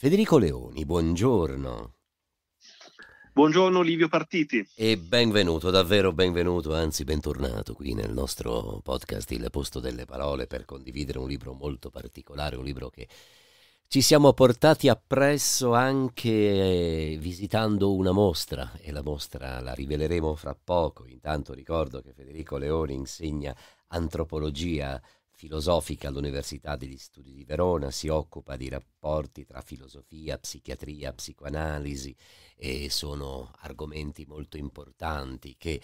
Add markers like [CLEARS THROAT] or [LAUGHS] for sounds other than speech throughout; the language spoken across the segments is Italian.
Federico Leoni, buongiorno. Buongiorno Livio Partiti. E benvenuto, davvero benvenuto, anzi bentornato qui nel nostro podcast Il posto delle parole per condividere un libro molto particolare, un libro che ci siamo portati appresso anche eh, visitando una mostra e la mostra la riveleremo fra poco. Intanto ricordo che Federico Leoni insegna antropologia filosofica all'Università degli Studi di Verona, si occupa di rapporti tra filosofia, psichiatria, psicoanalisi e sono argomenti molto importanti che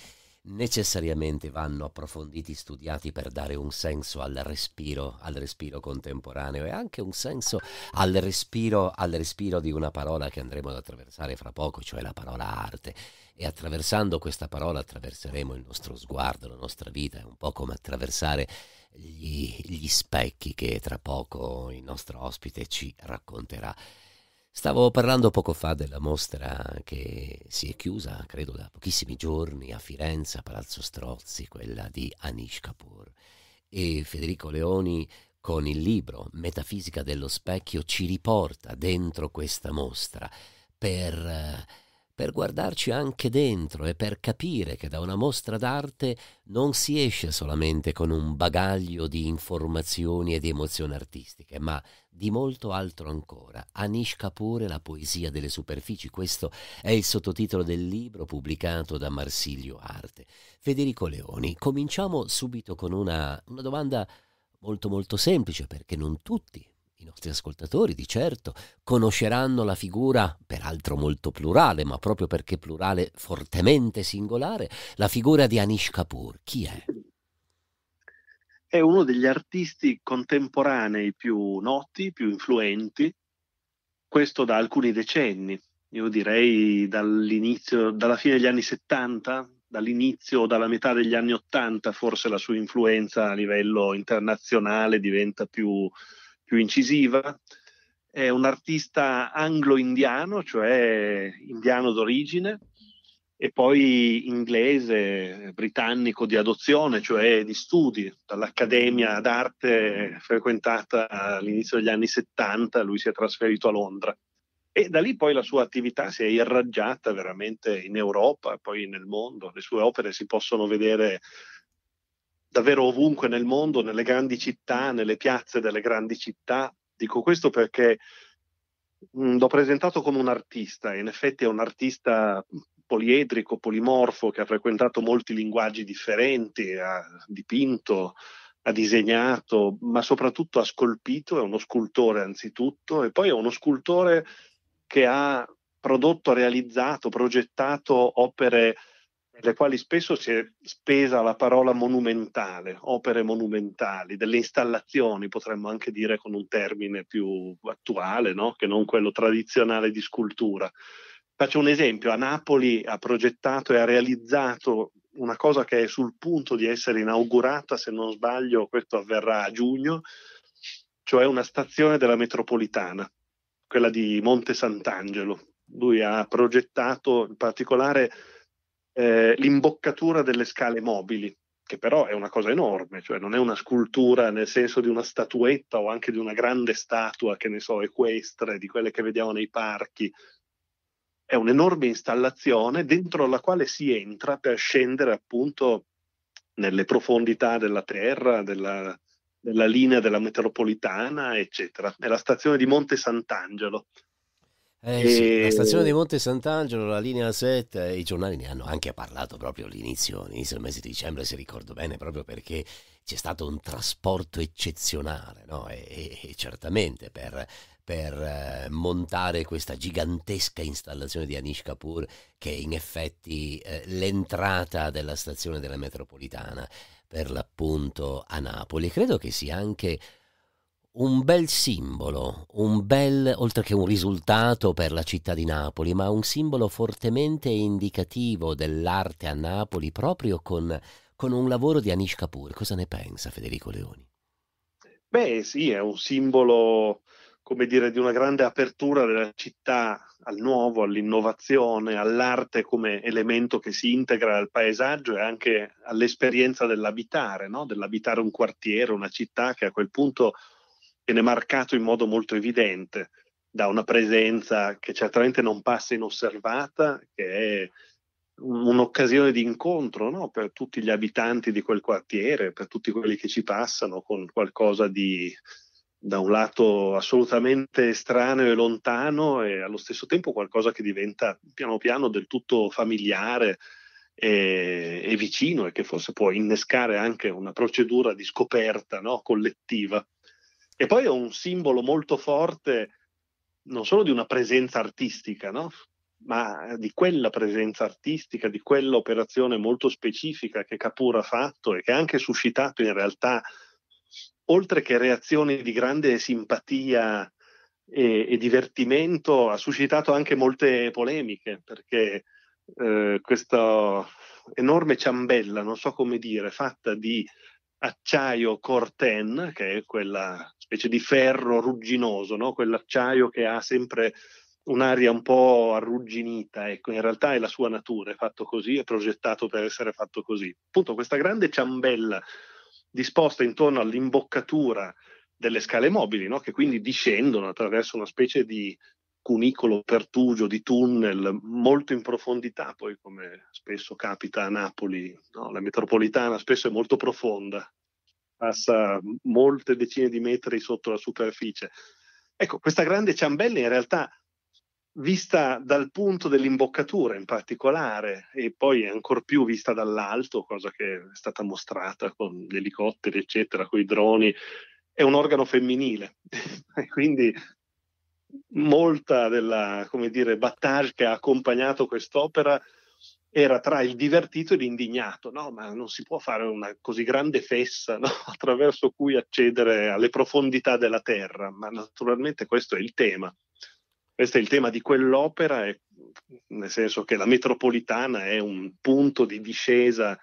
necessariamente vanno approfonditi, studiati per dare un senso al respiro, al respiro contemporaneo e anche un senso al respiro, al respiro di una parola che andremo ad attraversare fra poco, cioè la parola arte. E attraversando questa parola attraverseremo il nostro sguardo, la nostra vita, è un po' come attraversare gli, gli specchi che tra poco il nostro ospite ci racconterà. Stavo parlando poco fa della mostra che si è chiusa, credo da pochissimi giorni, a Firenze, a Palazzo Strozzi, quella di Anish Kapoor. E Federico Leoni con il libro Metafisica dello specchio ci riporta dentro questa mostra per eh, per guardarci anche dentro e per capire che da una mostra d'arte non si esce solamente con un bagaglio di informazioni e di emozioni artistiche, ma di molto altro ancora. Anish pure la poesia delle superfici, questo è il sottotitolo del libro pubblicato da Marsilio Arte. Federico Leoni, cominciamo subito con una, una domanda molto molto semplice perché non tutti i nostri ascoltatori, di certo, conosceranno la figura, peraltro molto plurale, ma proprio perché plurale fortemente singolare, la figura di Anish Kapoor. Chi è? È uno degli artisti contemporanei più noti, più influenti, questo da alcuni decenni, io direi dall'inizio, dalla fine degli anni 70, dall'inizio o dalla metà degli anni 80 forse la sua influenza a livello internazionale diventa più, più incisiva. È un artista anglo-indiano, cioè indiano d'origine, e poi inglese, britannico di adozione, cioè di studi, dall'Accademia d'arte frequentata all'inizio degli anni 70, lui si è trasferito a Londra. E da lì poi la sua attività si è irraggiata veramente in Europa, poi nel mondo. Le sue opere si possono vedere davvero ovunque nel mondo, nelle grandi città, nelle piazze delle grandi città. Dico questo perché mh, l'ho presentato come un artista, in effetti è un artista poliedrico, polimorfo, che ha frequentato molti linguaggi differenti, ha dipinto, ha disegnato, ma soprattutto ha scolpito, è uno scultore anzitutto, e poi è uno scultore che ha prodotto, realizzato, progettato opere nelle quali spesso si è spesa la parola monumentale, opere monumentali, delle installazioni, potremmo anche dire con un termine più attuale, no? che non quello tradizionale di scultura. Faccio un esempio, a Napoli ha progettato e ha realizzato una cosa che è sul punto di essere inaugurata, se non sbaglio questo avverrà a giugno, cioè una stazione della metropolitana, quella di Monte Sant'Angelo. Lui ha progettato in particolare eh, l'imboccatura delle scale mobili, che però è una cosa enorme, cioè non è una scultura nel senso di una statuetta o anche di una grande statua, che ne so, equestre, di quelle che vediamo nei parchi. È un'enorme installazione dentro la quale si entra per scendere appunto nelle profondità della terra, della, della linea della metropolitana, eccetera. È la stazione di Monte Sant'Angelo, eh, e... sì, la stazione di Monte Sant'Angelo, la linea 7, i giornali ne hanno anche parlato proprio all'inizio, all'inizio del mese di dicembre, se ricordo bene, proprio perché c'è stato un trasporto eccezionale, no? e, e, e certamente per per eh, montare questa gigantesca installazione di Anish Kapoor che è in effetti eh, l'entrata della stazione della metropolitana per l'appunto a Napoli. Credo che sia anche un bel simbolo, un bel, oltre che un risultato per la città di Napoli, ma un simbolo fortemente indicativo dell'arte a Napoli proprio con, con un lavoro di Anish Kapoor. Cosa ne pensa Federico Leoni? Beh sì, è un simbolo, come dire, di una grande apertura della città al nuovo, all'innovazione, all'arte come elemento che si integra al paesaggio e anche all'esperienza dell'abitare, no? dell'abitare un quartiere, una città che a quel punto viene marcato in modo molto evidente da una presenza che certamente non passa inosservata, che è un'occasione di incontro no? per tutti gli abitanti di quel quartiere, per tutti quelli che ci passano, con qualcosa di, da un lato assolutamente strano e lontano e allo stesso tempo qualcosa che diventa piano piano del tutto familiare e, e vicino e che forse può innescare anche una procedura di scoperta no? collettiva. E poi è un simbolo molto forte non solo di una presenza artistica, no? ma di quella presenza artistica, di quell'operazione molto specifica che Capur ha fatto e che ha anche suscitato in realtà, oltre che reazioni di grande simpatia e, e divertimento, ha suscitato anche molte polemiche, perché eh, questa enorme ciambella, non so come dire, fatta di acciaio corten, che è quella specie di ferro rugginoso, no? quell'acciaio che ha sempre un'aria un po' arrugginita, ecco, in realtà è la sua natura, è fatto così, è progettato per essere fatto così. Appunto questa grande ciambella disposta intorno all'imboccatura delle scale mobili, no? che quindi discendono attraverso una specie di cunicolo pertugio, di tunnel, molto in profondità, poi come spesso capita a Napoli, no? la metropolitana spesso è molto profonda, passa molte decine di metri sotto la superficie. Ecco, questa grande ciambella in realtà vista dal punto dell'imboccatura in particolare e poi ancor più vista dall'alto, cosa che è stata mostrata con gli elicotteri, eccetera, con i droni, è un organo femminile. [LAUGHS] e quindi molta della, come dire, battaglia che ha accompagnato quest'opera era tra il divertito e l'indignato, no? ma non si può fare una così grande fessa no? [LAUGHS] attraverso cui accedere alle profondità della terra, ma naturalmente questo è il tema. Questo è il tema di quell'opera, e, nel senso che la metropolitana è un punto di discesa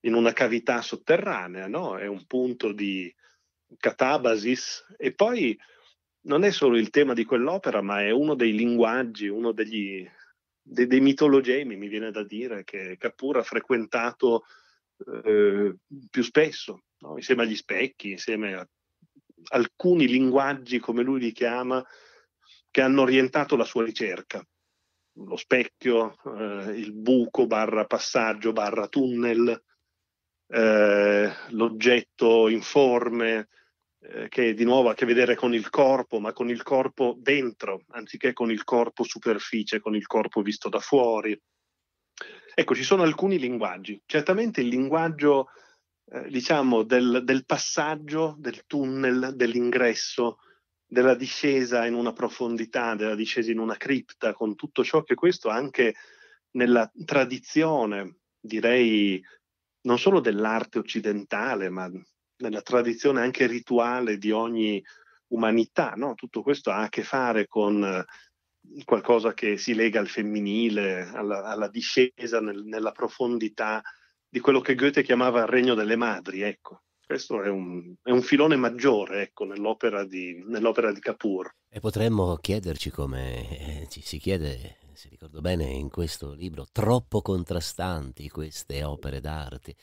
in una cavità sotterranea, no? è un punto di catabasis e poi non è solo il tema di quell'opera, ma è uno dei linguaggi, uno degli dei, dei mitologemi, mi viene da dire, che Kappur ha frequentato eh, più spesso, no? insieme agli specchi, insieme a alcuni linguaggi, come lui li chiama, che hanno orientato la sua ricerca. Lo specchio, eh, il buco barra passaggio barra tunnel, eh, l'oggetto informe, eh, che di nuovo ha a che vedere con il corpo, ma con il corpo dentro, anziché con il corpo superficie, con il corpo visto da fuori. Ecco, ci sono alcuni linguaggi. Certamente il linguaggio, eh, diciamo, del, del passaggio, del tunnel, dell'ingresso, della discesa in una profondità, della discesa in una cripta, con tutto ciò che questo anche nella tradizione, direi non solo dell'arte occidentale, ma nella tradizione anche rituale di ogni umanità. No? Tutto questo ha a che fare con eh, qualcosa che si lega al femminile, alla, alla discesa nel, nella profondità di quello che Goethe chiamava il regno delle madri. Ecco. Questo è un, è un filone maggiore ecco, nell'opera, di, nell'opera, di, Capur. E potremmo chiederci come eh, ci si chiede, se ricordo bene, in questo libro, troppo contrastanti queste opere d'arte,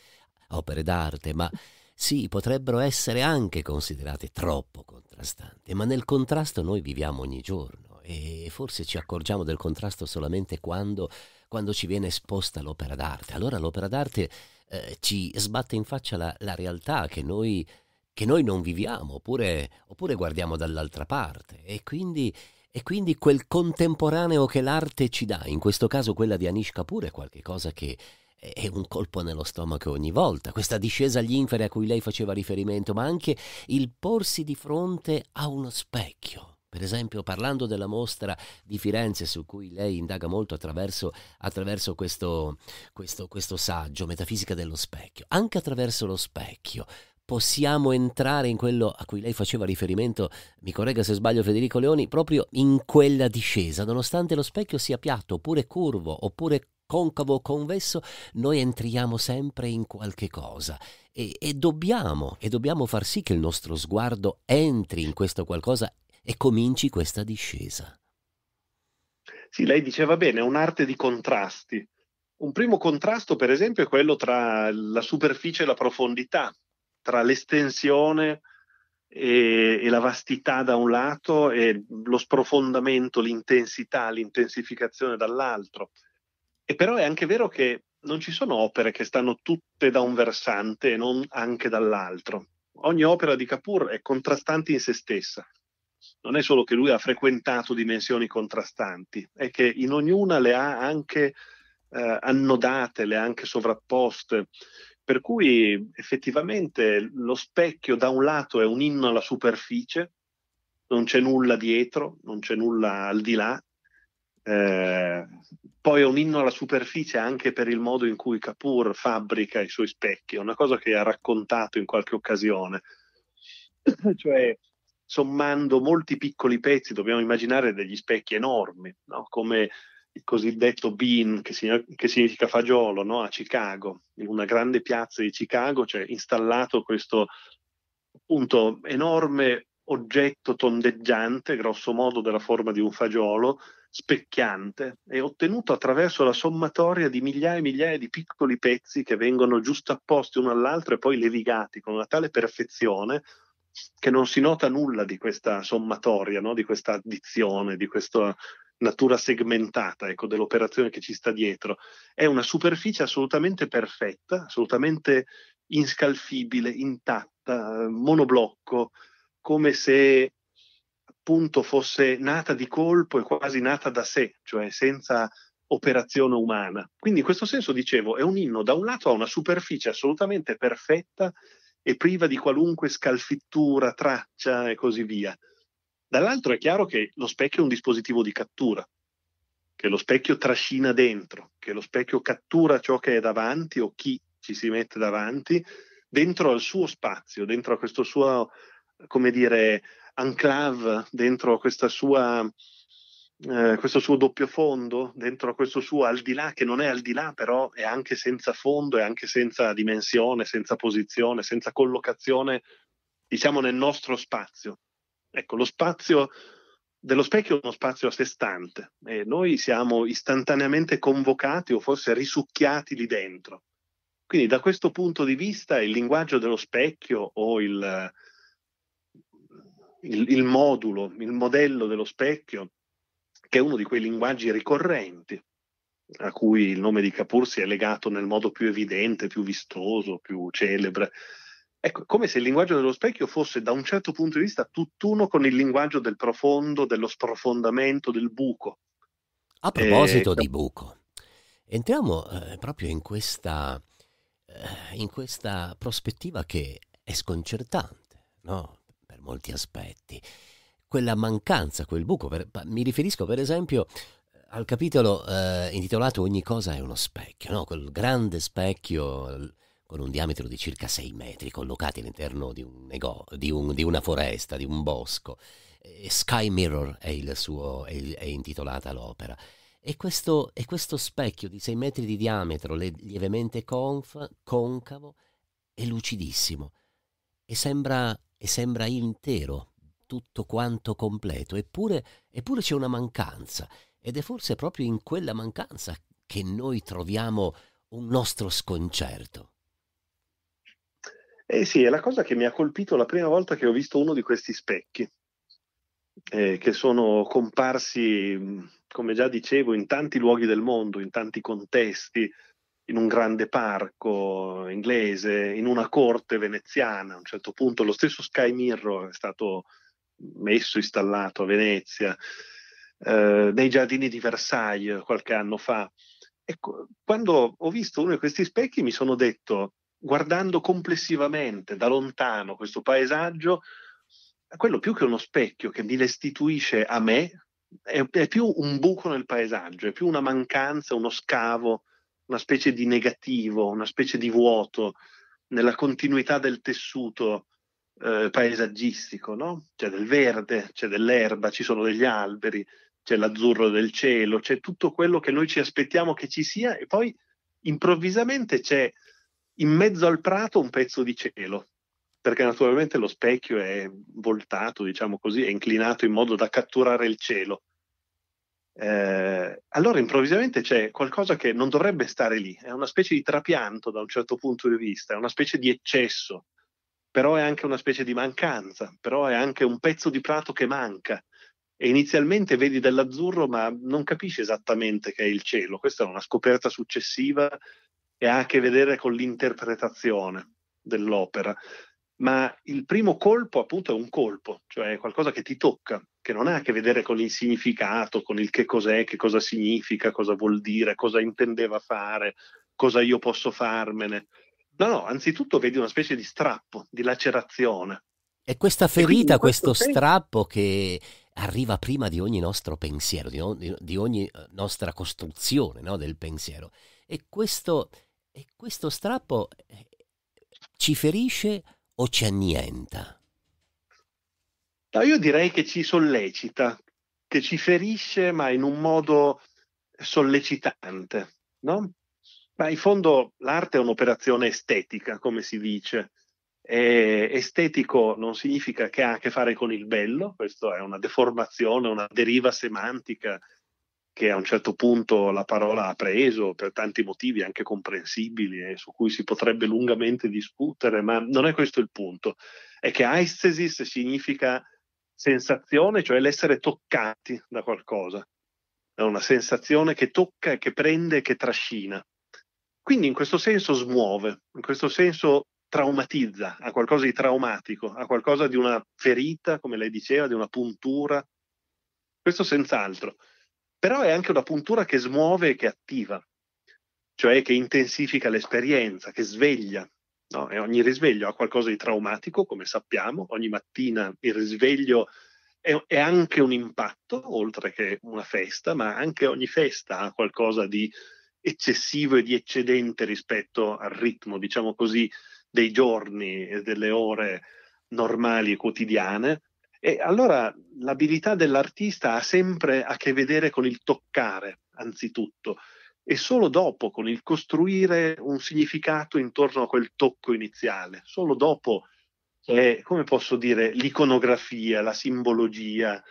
opere d'arte ma sì, potrebbero essere anche considerate troppo contrastanti, ma nel contrasto noi viviamo ogni giorno e forse ci accorgiamo del contrasto solamente quando, quando ci viene esposta l'opera d'arte. Allora l'opera d'arte eh, ci sbatte in faccia la, la realtà che noi, che noi, non viviamo oppure, oppure guardiamo dall'altra parte e quindi e quindi quel contemporaneo che l'arte ci dà, in questo caso quella di Anish Kapoor, è qualcosa che, è un colpo nello stomaco ogni volta, questa discesa agli inferi a cui lei faceva riferimento, ma anche il porsi di fronte a uno specchio. Per esempio, parlando della mostra di Firenze, su cui lei indaga molto attraverso, attraverso questo, questo, questo saggio, Metafisica dello specchio, anche attraverso lo specchio possiamo entrare in quello a cui lei faceva riferimento, mi corregga se sbaglio Federico Leoni, proprio in quella discesa, nonostante lo specchio sia piatto oppure curvo oppure concavo o convesso, noi entriamo sempre in qualche cosa e, e, dobbiamo, e dobbiamo far sì che il nostro sguardo entri in questo qualcosa e cominci questa discesa. Sì, lei diceva bene, è un'arte di contrasti. Un primo contrasto, per esempio, è quello tra la superficie e la profondità, tra l'estensione e, e, la vastità da un lato e lo sprofondamento, l'intensità, l'intensificazione dall'altro. E però è anche vero che non ci sono opere che stanno tutte da un versante e non anche dall'altro. Ogni opera di Capur è contrastante in se stessa. Non è solo che lui ha frequentato dimensioni contrastanti, è che in ognuna le ha anche eh, annodate, le ha anche sovrapposte. Per cui effettivamente lo specchio da un lato è un inno alla superficie, non c'è nulla dietro, non c'è nulla al di là, eh, poi è un inno alla superficie anche per il modo in cui Kapoor fabbrica i suoi specchi, è una cosa che ha raccontato in qualche occasione, [COUGHS] cioè sommando molti piccoli pezzi dobbiamo immaginare degli specchi enormi, no? come il cosiddetto bean che, che significa fagiolo no? a Chicago, in una grande piazza di Chicago c'è cioè installato questo appunto enorme oggetto tondeggiante, grosso modo della forma di un fagiolo, specchiante è ottenuto attraverso la sommatoria di migliaia e migliaia di piccoli pezzi che vengono giustapposti uno all'altro e poi levigati con una tale perfezione che non si nota nulla di questa sommatoria, no? di questa addizione, di questa natura segmentata ecco, dell'operazione che ci sta dietro. È una superficie assolutamente perfetta, assolutamente inscalfibile, intatta, eh, monoblocco, come se appunto fosse nata di colpo e quasi nata da sé, cioè senza operazione umana. Quindi in questo senso dicevo, è un inno da un lato a una superficie assolutamente perfetta e priva di qualunque scalfittura, traccia e così via. Dall'altro è chiaro che lo specchio è un dispositivo di cattura, che lo specchio trascina dentro, che lo specchio cattura ciò che è davanti o chi ci si mette davanti dentro al suo spazio, dentro a questo suo, come dire, enclave dentro questa sua, eh, questo suo doppio fondo, dentro questo suo al di là, che non è al di là, però è anche senza fondo, è anche senza dimensione, senza posizione, senza collocazione, diciamo, nel nostro spazio. Ecco, lo spazio dello specchio è uno spazio a sé stante e noi siamo istantaneamente convocati o forse risucchiati lì dentro. Quindi da questo punto di vista il linguaggio dello specchio o il, il, il modulo, il modello dello specchio, che è uno di quei linguaggi ricorrenti a cui il nome di Capur si è legato nel modo più evidente, più vistoso, più celebre. Ecco, come se il linguaggio dello specchio fosse da un certo punto di vista tutt'uno con il linguaggio del profondo, dello sprofondamento, del buco. A proposito eh, di buco, entriamo eh, proprio in questa, eh, in questa prospettiva che è sconcertante, no? molti aspetti. Quella mancanza, quel buco, per, mi riferisco per esempio al capitolo eh, intitolato Ogni cosa è uno specchio, no? quel grande specchio con un diametro di circa 6 metri collocati all'interno di, un di, un, di una foresta, di un bosco. Sky Mirror è, suo, è, è intitolata l'opera. E questo, e questo, specchio di 6 metri di diametro, lievemente conf, concavo, è lucidissimo e sembra e sembra intero, tutto quanto completo, eppure, eppure c'è una mancanza ed è forse proprio in quella mancanza che noi troviamo un nostro sconcerto. Eh sì, è la cosa che mi ha colpito la prima volta che ho visto uno di questi specchi, eh, che sono comparsi, come già dicevo, in tanti luoghi del mondo, in tanti contesti, in un grande parco inglese, in una corte veneziana. A un certo punto lo stesso Sky Mirror è stato messo, installato a Venezia, eh, nei giardini di Versailles qualche anno fa. Ecco, quando ho visto uno di questi specchi mi sono detto, guardando complessivamente da lontano questo paesaggio, quello più che uno specchio che mi restituisce a me, è, è più un buco nel paesaggio, è più una mancanza, uno scavo una specie di negativo, una specie di vuoto nella continuità del tessuto eh, paesaggistico, no? C'è del verde, c'è dell'erba, ci sono degli alberi, c'è l'azzurro del cielo, c'è tutto quello che noi ci aspettiamo che ci sia e poi improvvisamente c'è in mezzo al prato un pezzo di cielo, perché naturalmente lo specchio è voltato, diciamo così, è inclinato in modo da catturare il cielo eh, allora improvvisamente c'è qualcosa che non dovrebbe stare lì, è una specie di trapianto da un certo punto di vista, è una specie di eccesso, però è anche una specie di mancanza, però è anche un pezzo di prato che manca. E inizialmente vedi dell'azzurro, ma non capisci esattamente che è il cielo. Questa è una scoperta successiva e ha a che vedere con l'interpretazione dell'opera. Ma il primo colpo, appunto, è un colpo, cioè qualcosa che ti tocca, che non ha a che vedere con il significato, con il che cos'è, che cosa significa, cosa vuol dire, cosa intendeva fare, cosa io posso farmene. No, no, anzitutto vedi una specie di strappo, di lacerazione. E questa ferita, questo, questo strappo che arriva prima di ogni nostro pensiero, di, di ogni eh, nostra costruzione no, del pensiero. E questo, e questo strappo eh, ci ferisce o ci annienta? No, io direi che ci sollecita, che ci ferisce, ma in un modo sollecitante. No? Ma in fondo l'arte è un'operazione estetica, come si dice. E estetico non significa che ha a che fare con il bello, questa è una deformazione, una deriva semantica che a un certo punto la parola ha preso per tanti motivi anche comprensibili e eh, su cui si potrebbe lungamente discutere, ma non è questo il punto. È che aesthesis significa sensazione, cioè l'essere toccati da qualcosa. È una sensazione che tocca, che prende, che trascina. Quindi in questo senso smuove, in questo senso traumatizza, ha qualcosa di traumatico, ha qualcosa di una ferita, come lei diceva, di una puntura. Questo senz'altro. Però è anche una puntura che smuove e che attiva, cioè che intensifica l'esperienza, che sveglia, No? E ogni risveglio ha qualcosa di traumatico, come sappiamo, ogni mattina il risveglio è, è, anche un impatto, oltre che una festa, ma anche ogni festa ha qualcosa di eccessivo e di eccedente rispetto al ritmo, diciamo così, dei giorni e delle ore normali e quotidiane. E allora l'abilità dell'artista ha sempre a che vedere con il toccare, anzitutto, e solo dopo con il costruire un significato intorno a quel tocco iniziale, solo dopo è, come posso dire, l'iconografia, la simbologia,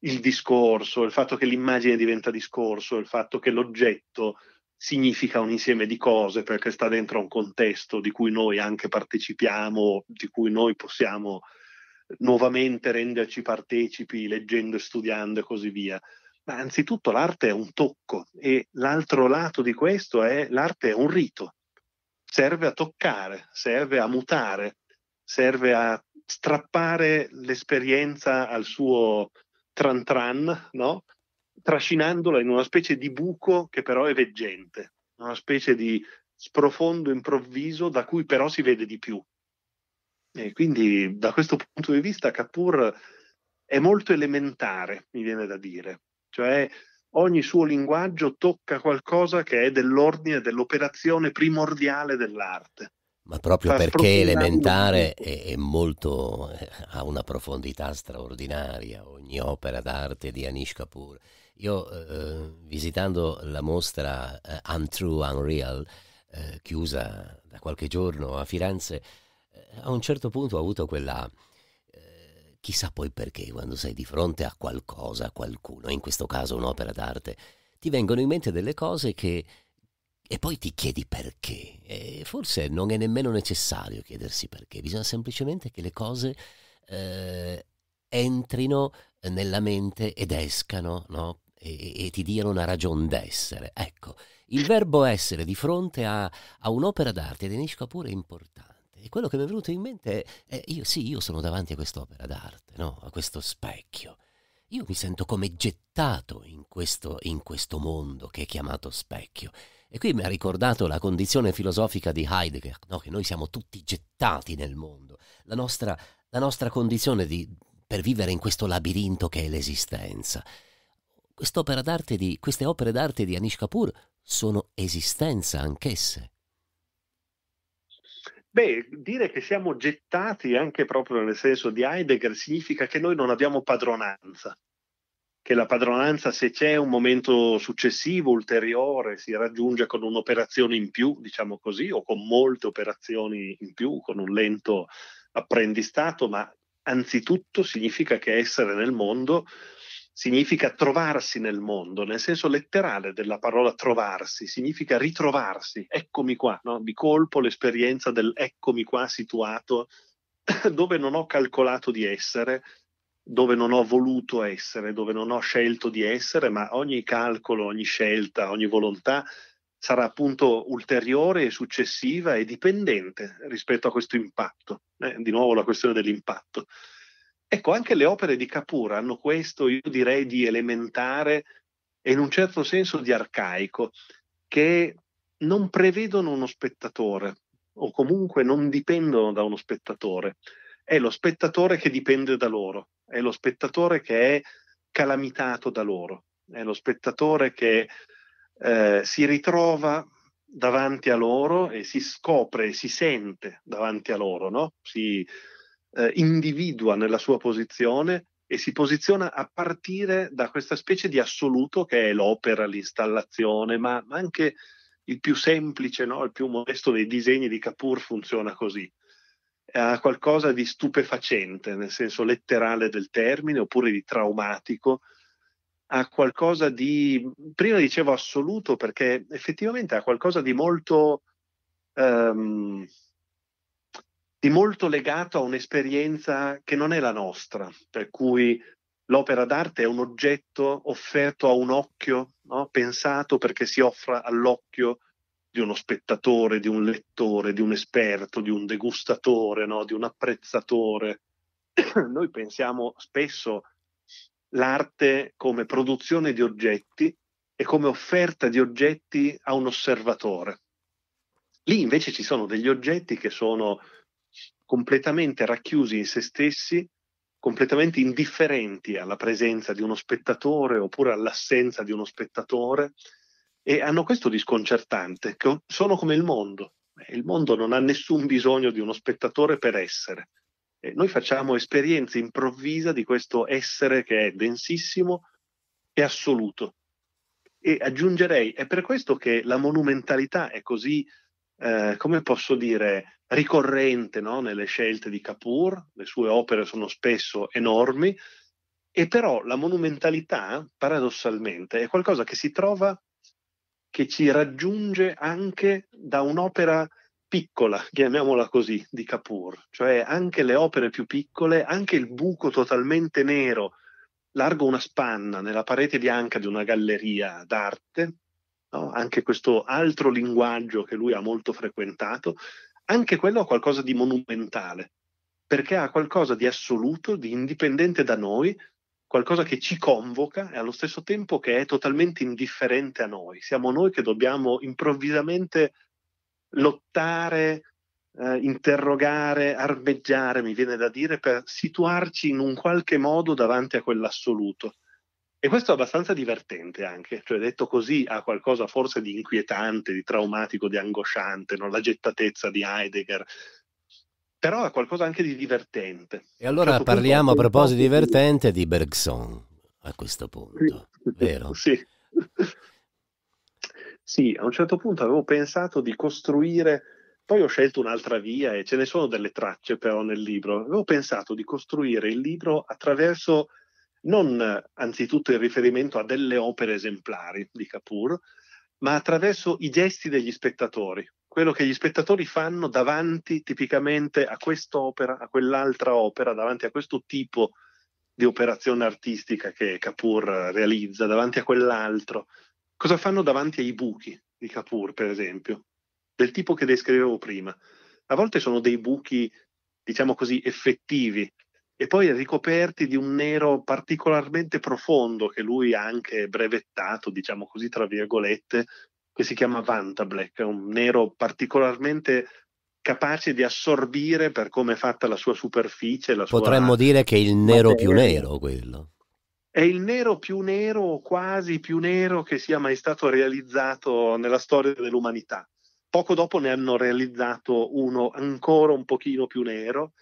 il discorso, il fatto che l'immagine diventa discorso, il fatto che l'oggetto significa un insieme di cose perché sta dentro un contesto di cui noi anche partecipiamo, di cui noi possiamo nuovamente renderci partecipi leggendo e studiando e così via. Ma anzitutto l'arte è un tocco e l'altro lato di questo è l'arte è un rito, serve a toccare, serve a mutare, serve a strappare l'esperienza al suo tran tran, no? trascinandola in una specie di buco che però è veggente, una specie di sprofondo improvviso da cui però si vede di più. E quindi da questo punto di vista Kapoor è molto elementare, mi viene da dire, cioè ogni suo linguaggio tocca qualcosa che è dell'ordine dell'operazione primordiale dell'arte. Ma proprio Fa perché elementare è, è molto, è, eh, ha una profondità straordinaria, ogni opera d'arte di Anish Kapoor. Io eh, eh, visitando la mostra eh, Untrue Unreal, eh, chiusa da qualche giorno a Firenze, eh, a un certo punto ho avuto quella Chissà poi perché quando sei di fronte a qualcosa, a qualcuno, in questo caso un'opera d'arte, ti vengono in mente delle cose che... e poi ti chiedi perché. E forse non è nemmeno necessario chiedersi perché, bisogna semplicemente che le cose eh, entrino nella mente ed escano, no? E, e, ti diano una ragione d'essere. Ecco, il verbo essere di fronte a, a un'opera d'arte di Nishka pure è importante. E quello che mi è venuto in mente è, io, sì, io sono davanti a quest'opera d'arte, no? a questo specchio. Io mi sento come gettato in questo, in questo mondo che è chiamato specchio. E qui mi ha ricordato la condizione filosofica di Heidegger, no? che noi siamo tutti gettati nel mondo, la nostra, la nostra condizione di, per vivere in questo labirinto che è l'esistenza. Di, queste opere d'arte di Anish Kapoor sono esistenza anch'esse. Beh, dire che siamo gettati anche proprio nel senso di Heidegger significa che noi non abbiamo padronanza, che la padronanza se c'è un momento successivo, ulteriore, si raggiunge con un'operazione in più, diciamo così, o con molte operazioni in più, con un lento apprendistato, ma anzitutto significa che essere nel mondo significa trovarsi nel mondo, nel senso letterale della parola trovarsi, significa ritrovarsi, eccomi qua, no? di colpo l'esperienza del eccomi qua situato [COUGHS] dove non ho calcolato di essere, dove non ho voluto essere, dove non ho scelto di essere, ma ogni calcolo, ogni scelta, ogni volontà sarà appunto ulteriore e successiva e dipendente rispetto a questo impatto. Eh, di nuovo la questione dell'impatto. Ecco, anche le opere di Capura hanno questo, io direi, di elementare e in un certo senso di arcaico, che non prevedono uno spettatore o comunque non dipendono da uno spettatore. È lo spettatore che dipende da loro, è lo spettatore che è calamitato da loro, è lo spettatore che eh, si ritrova davanti a loro e si scopre, si sente davanti a loro, no? si, eh, individua nella sua posizione e si posiziona a partire da questa specie di assoluto che è l'opera, l'installazione, ma, ma anche il più semplice, no? il più modesto dei disegni di Capur funziona così. Ha qualcosa di stupefacente, nel senso letterale del termine, oppure di traumatico, ha qualcosa di, prima dicevo assoluto, perché effettivamente ha qualcosa di molto, um, di molto legato a un'esperienza che non è la nostra, per cui l'opera d'arte è un oggetto offerto a un occhio, no? pensato perché si offra all'occhio di uno spettatore, di un lettore, di un esperto, di un degustatore, no? di un apprezzatore. [COUGHS] Noi pensiamo spesso l'arte come produzione di oggetti e come offerta di oggetti a un osservatore. Lì invece ci sono degli oggetti che sono completamente racchiusi in se stessi, completamente indifferenti alla presenza di uno spettatore oppure all'assenza di uno spettatore e hanno questo di sconcertante, che sono come il mondo. Eh, il mondo non ha nessun bisogno di uno spettatore per essere. E eh, noi facciamo esperienza improvvisa di questo essere che è densissimo e assoluto. E aggiungerei, è per questo che la monumentalità è così, eh, come posso dire, ricorrente no? nelle scelte di Kapoor, le sue opere sono spesso enormi, e però la monumentalità, paradossalmente, è qualcosa che si trova, che ci raggiunge anche da un'opera piccola, chiamiamola così, di Kapoor, cioè anche le opere più piccole, anche il buco totalmente nero, largo una spanna nella parete bianca di una galleria d'arte, no? anche questo altro linguaggio che lui ha molto frequentato, anche quello ha qualcosa di monumentale, perché ha qualcosa di assoluto, di indipendente da noi, qualcosa che ci convoca e allo stesso tempo che è totalmente indifferente a noi. Siamo noi che dobbiamo improvvisamente lottare, eh, interrogare, armeggiare, mi viene da dire, per situarci in un qualche modo davanti a quell'assoluto. E questo è abbastanza divertente anche, cioè detto così ha qualcosa forse di inquietante, di traumatico, di angosciante, no? la gettatezza di Heidegger, però ha qualcosa anche di divertente. E allora certo parliamo a proposito di divertente di Bergson a questo punto, sì. vero? Sì. sì, a un certo punto avevo pensato di costruire, poi ho scelto un'altra via e ce ne sono delle tracce però nel libro, avevo pensato di costruire il libro attraverso non anzitutto in riferimento a delle opere esemplari di Capur, ma attraverso i gesti degli spettatori, quello che gli spettatori fanno davanti tipicamente a quest'opera, a quell'altra opera, davanti a questo tipo di operazione artistica che Capur realizza, davanti a quell'altro. Cosa fanno davanti ai buchi di Capur, per esempio, del tipo che descrivevo prima? A volte sono dei buchi, diciamo così, effettivi, e poi ricoperti di un nero particolarmente profondo che lui ha anche brevettato, diciamo così, tra virgolette, che si chiama Vantablack, Black, un nero particolarmente capace di assorbire per come è fatta la sua superficie. La Potremmo sua... dire che è il nero più nero quello. È il nero più nero, o quasi più nero, che sia mai stato realizzato nella storia dell'umanità. Poco dopo ne hanno realizzato uno ancora un pochino più nero,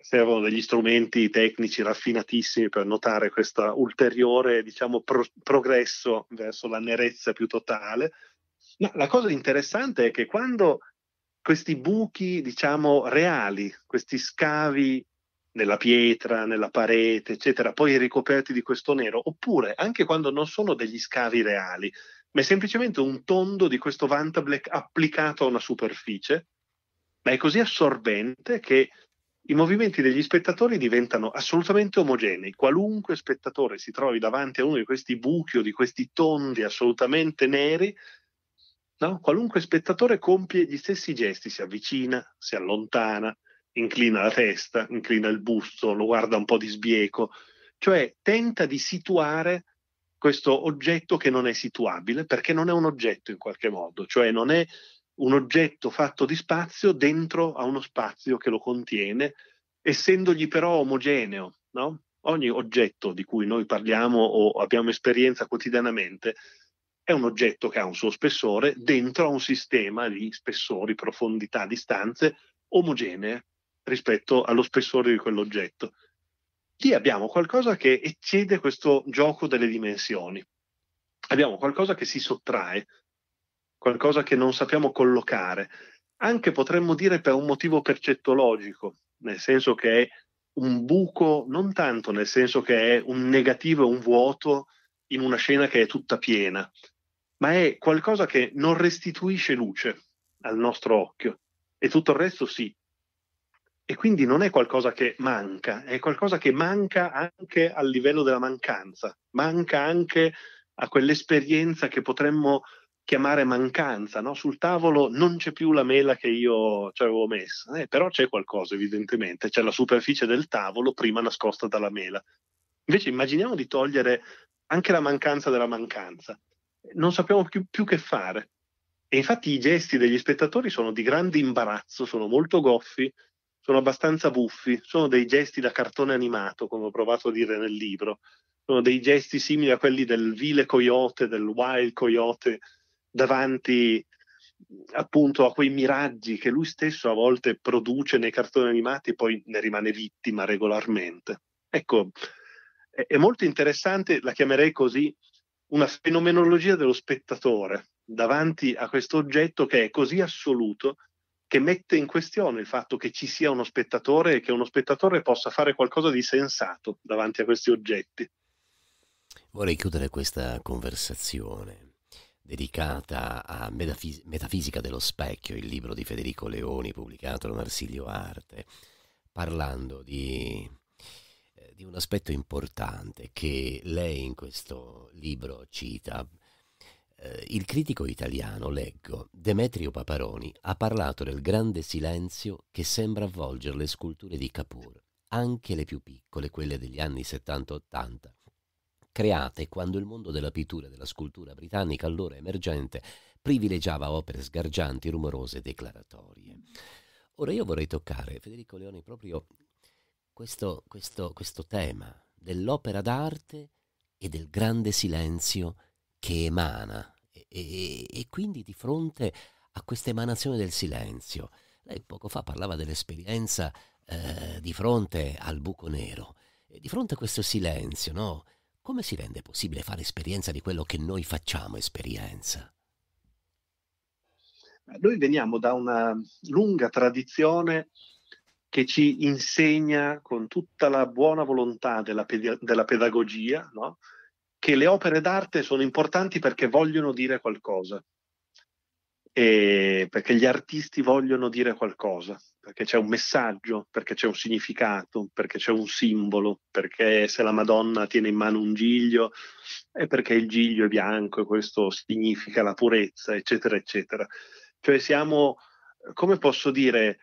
servono degli strumenti tecnici raffinatissimi per notare questo ulteriore diciamo, pro- progresso verso la nerezza più totale. Ma la cosa interessante è che quando questi buchi, diciamo, reali, questi scavi nella pietra, nella parete, eccetera, poi ricoperti di questo nero, oppure anche quando non sono degli scavi reali, ma è semplicemente un tondo di questo Vantablack applicato a una superficie, ma è così assorbente che i movimenti degli spettatori diventano assolutamente omogenei. Qualunque spettatore si trovi davanti a uno di questi buchi o di questi tondi assolutamente neri, no? qualunque spettatore compie gli stessi gesti, si avvicina, si allontana, inclina la testa, inclina il busto, lo guarda un po' di sbieco, cioè tenta di situare questo oggetto che non è situabile perché non è un oggetto in qualche modo, cioè non è un oggetto fatto di spazio dentro a uno spazio che lo contiene, essendogli però omogeneo. No? Ogni oggetto di cui noi parliamo o abbiamo esperienza quotidianamente è un oggetto che ha un suo spessore dentro a un sistema di spessori, profondità, distanze omogenee rispetto allo spessore di quell'oggetto. Lì abbiamo qualcosa che eccede questo gioco delle dimensioni. Abbiamo qualcosa che si sottrae qualcosa che non sappiamo collocare, anche potremmo dire per un motivo percettologico, nel senso che è un buco, non tanto nel senso che è un negativo e un vuoto in una scena che è tutta piena, ma è qualcosa che non restituisce luce al nostro occhio e tutto il resto sì. E quindi non è qualcosa che manca, è qualcosa che manca anche al livello della mancanza, manca anche a quell'esperienza che potremmo chiamare mancanza, no? sul tavolo non c'è più la mela che io ci avevo messa, eh, però c'è qualcosa evidentemente, c'è la superficie del tavolo prima nascosta dalla mela. Invece immaginiamo di togliere anche la mancanza della mancanza, non sappiamo più, più che fare. E infatti i gesti degli spettatori sono di grande imbarazzo, sono molto goffi, sono abbastanza buffi, sono dei gesti da cartone animato, come ho provato a dire nel libro, sono dei gesti simili a quelli del vile coyote, del wild coyote davanti appunto a quei miraggi che lui stesso a volte produce nei cartoni animati e poi ne rimane vittima regolarmente. Ecco, è, è molto interessante, la chiamerei così, una fenomenologia dello spettatore davanti a questo oggetto che è così assoluto che mette in questione il fatto che ci sia uno spettatore e che uno spettatore possa fare qualcosa di sensato davanti a questi oggetti. Vorrei chiudere questa conversazione dedicata a Metafis- Metafisica dello specchio, il libro di Federico Leoni pubblicato da Marsilio Arte, parlando di, eh, di un aspetto importante che lei in questo libro cita. Eh, il critico italiano, leggo, Demetrio Paparoni ha parlato del grande silenzio che sembra avvolgere le sculture di Capur, anche le più piccole, quelle degli anni 70-80, create quando il mondo della pittura e della scultura britannica, allora emergente, privilegiava opere sgargianti, rumorose e declaratorie. Ora io vorrei toccare, Federico Leoni, proprio questo, questo, questo tema dell'opera d'arte e del grande silenzio che emana e, e, e quindi di fronte a questa emanazione del silenzio. Lei poco fa parlava dell'esperienza eh, di fronte al buco nero, e di fronte a questo silenzio, no? come si rende possibile fare esperienza di quello che noi facciamo esperienza? Noi veniamo da una lunga tradizione che ci insegna con tutta la buona volontà della, ped- della pedagogia no? che le opere d'arte sono importanti perché vogliono dire qualcosa. Eh, perché gli artisti vogliono dire qualcosa, perché c'è un messaggio, perché c'è un significato, perché c'è un simbolo, perché se la Madonna tiene in mano un giglio è perché il giglio è bianco e questo significa la purezza, eccetera, eccetera. Cioè siamo, come posso dire,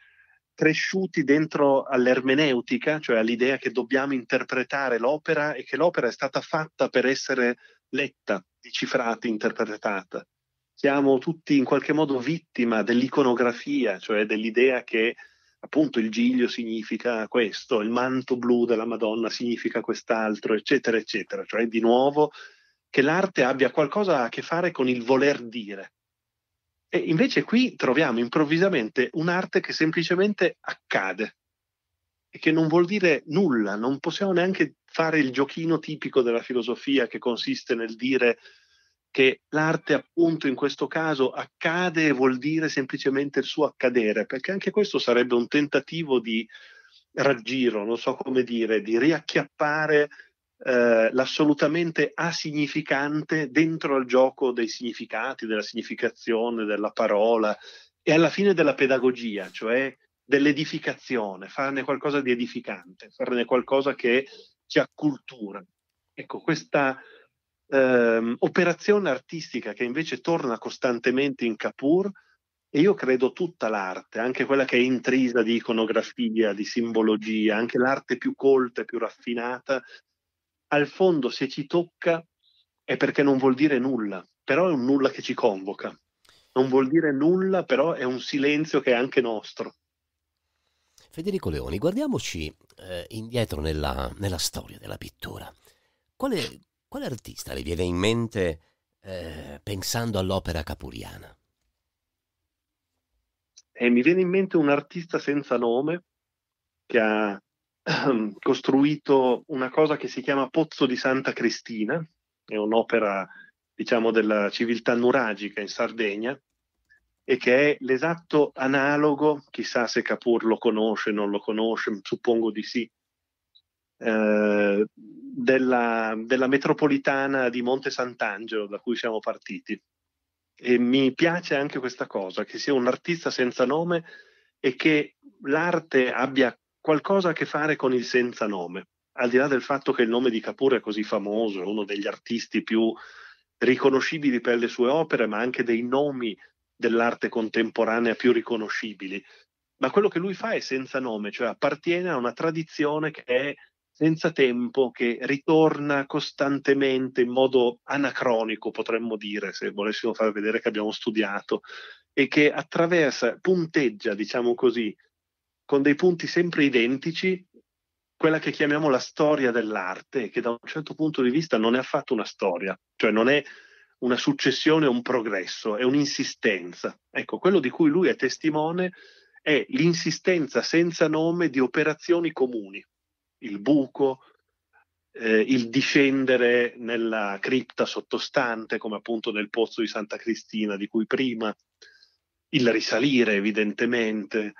cresciuti dentro all'ermeneutica, cioè all'idea che dobbiamo interpretare l'opera e che l'opera è stata fatta per essere letta, decifrata, interpretata siamo tutti in qualche modo vittima dell'iconografia, cioè dell'idea che appunto il giglio significa questo, il manto blu della Madonna significa quest'altro, eccetera, eccetera. Cioè di nuovo che l'arte abbia qualcosa a che fare con il voler dire. E invece qui troviamo improvvisamente un'arte che semplicemente accade e che non vuol dire nulla, non possiamo neanche fare il giochino tipico della filosofia che consiste nel dire che l'arte appunto in questo caso accade e vuol dire semplicemente il suo accadere, perché anche questo sarebbe un tentativo di raggiro, non so come dire, di riacchiappare eh, l'assolutamente asignificante dentro al gioco dei significati, della significazione, della parola e alla fine della pedagogia, cioè dell'edificazione, farne qualcosa di edificante, farne qualcosa che ci accultura. Ecco, questa ehm, operazione artistica che invece torna costantemente in Capur e io credo tutta l'arte, anche quella che è intrisa di iconografia, di simbologia, anche l'arte più colta e più raffinata, al fondo se ci tocca è perché non vuol dire nulla, però è un nulla che ci convoca. Non vuol dire nulla, però è un silenzio che è anche nostro. Federico Leoni, guardiamoci eh, indietro nella, nella, storia della pittura. Quale, quale artista le viene in mente eh, pensando all'opera capuriana? E eh, mi viene in mente un artista senza nome che ha ehm, [CLEARS THROAT] costruito una cosa che si chiama Pozzo di Santa Cristina, è un'opera diciamo della civiltà nuragica in Sardegna e che è l'esatto analogo, chissà se Capur lo conosce, non lo conosce, suppongo di sì, eh, della, della, metropolitana di Monte Sant'Angelo da cui siamo partiti. E mi piace anche questa cosa, che sia un artista senza nome e che l'arte abbia qualcosa a che fare con il senza nome. Al di là del fatto che il nome di Capur è così famoso, è uno degli artisti più riconoscibili per le sue opere, ma anche dei nomi dell'arte contemporanea più riconoscibili. Ma quello che lui fa è senza nome, cioè appartiene a una tradizione che è senza tempo che ritorna costantemente in modo anacronico, potremmo dire, se volessimo far vedere che abbiamo studiato, e che attraversa, punteggia, diciamo così, con dei punti sempre identici, quella che chiamiamo la storia dell'arte, che da un certo punto di vista non è affatto una storia, cioè non è una successione, un progresso, è un'insistenza. Ecco, quello di cui lui è testimone è l'insistenza senza nome di operazioni comuni, il buco, eh, il discendere nella cripta sottostante, come appunto nel pozzo di Santa Cristina di cui prima, il risalire evidentemente,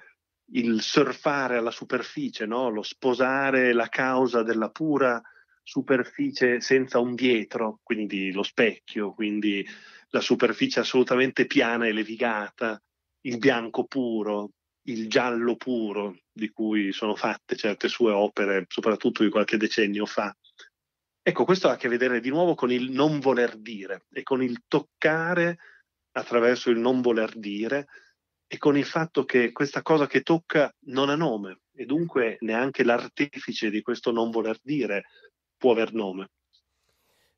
il surfare alla superficie, no? lo sposare la causa della pura superficie senza un dietro, quindi lo specchio, quindi la superficie assolutamente piana e levigata, il bianco puro, il giallo puro, di cui sono fatte certe sue opere, soprattutto di qualche decennio fa. Ecco, questo ha a che vedere di nuovo con il non voler dire e con il toccare attraverso il non voler dire e con il fatto che questa cosa che tocca non ha nome e dunque neanche l'artefice di questo non voler dire può aver nome.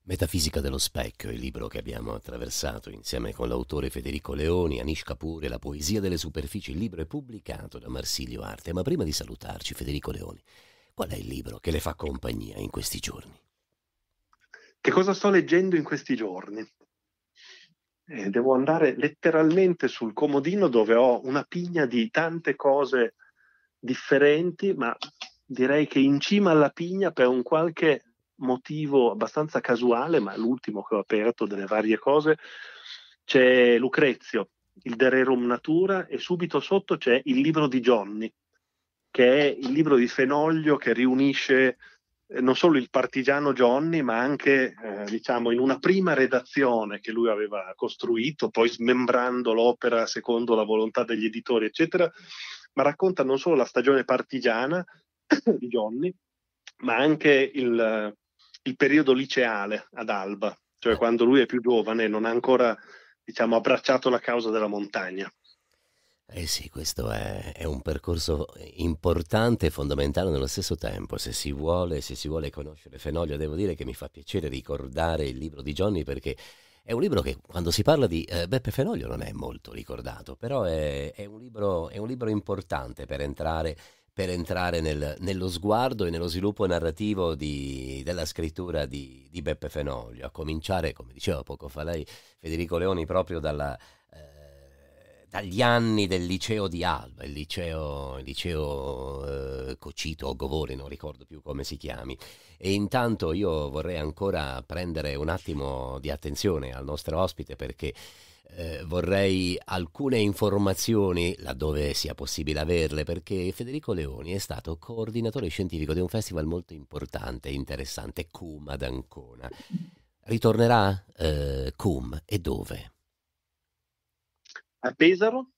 Metafisica dello specchio, il libro che abbiamo attraversato insieme con l'autore Federico Leoni, Anish Kapoor e la poesia delle superfici. Il libro è pubblicato da Marsilio Arte, ma prima di salutarci Federico Leoni, qual è il libro che le fa compagnia in questi giorni? Che cosa sto leggendo in questi giorni? Eh, devo andare letteralmente sul comodino dove ho una pigna di tante cose differenti, ma direi che in cima alla pigna per un qualche motivo abbastanza casuale, ma l'ultimo che ho aperto delle varie cose, c'è Lucrezio, il Dererum Natura, e subito sotto c'è il libro di Johnny, che è il libro di Fenoglio che riunisce eh, non solo il partigiano Johnny, ma anche eh, diciamo in una prima redazione che lui aveva costruito, poi smembrando l'opera secondo la volontà degli editori, eccetera, ma racconta non solo la stagione partigiana [COUGHS] di Johnny, ma anche il, il periodo liceale ad Alba, cioè quando lui è più giovane e non ha ancora diciamo, abbracciato la causa della montagna. Eh sì, questo è, è, un percorso importante e fondamentale nello stesso tempo. Se si vuole, se si vuole conoscere Fenoglio, devo dire che mi fa piacere ricordare il libro di Johnny perché è un libro che quando si parla di eh, Beppe Fenoglio non è molto ricordato, però è, è, un libro, è, un libro, importante per entrare per entrare nel, nello sguardo e nello sviluppo narrativo di, della scrittura di, di Beppe Fenoglio, a cominciare, come diceva poco fa lei, Federico Leoni, proprio dalla, agli anni del liceo di Alba, il liceo, il liceo eh, Cocito o Govori, non ricordo più come si chiami. E intanto io vorrei ancora prendere un attimo di attenzione al nostro ospite perché eh, vorrei alcune informazioni laddove sia possibile averle perché Federico Leoni è stato coordinatore scientifico di un festival molto importante e interessante, CUM ad Ancona. Ritornerà eh, CUM e dove? a Pesaro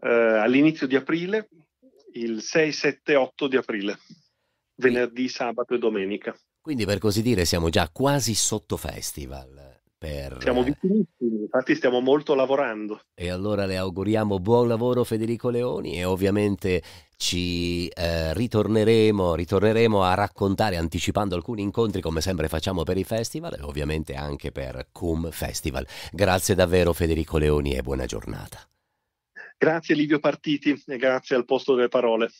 eh, all'inizio di aprile, il 6, 7, 8 di aprile, venerdì, sabato e domenica. Quindi per così dire siamo già quasi sotto festival. Per... Siamo eh, vicinissimi, infatti stiamo molto lavorando. E allora le auguriamo buon lavoro Federico Leoni e ovviamente ci eh, ritorneremo, ritorneremo, a raccontare anticipando alcuni incontri come sempre facciamo per i festival e ovviamente anche per Cum Festival. Grazie davvero Federico Leoni e buona giornata. Grazie Livio Partiti e grazie al posto delle parole.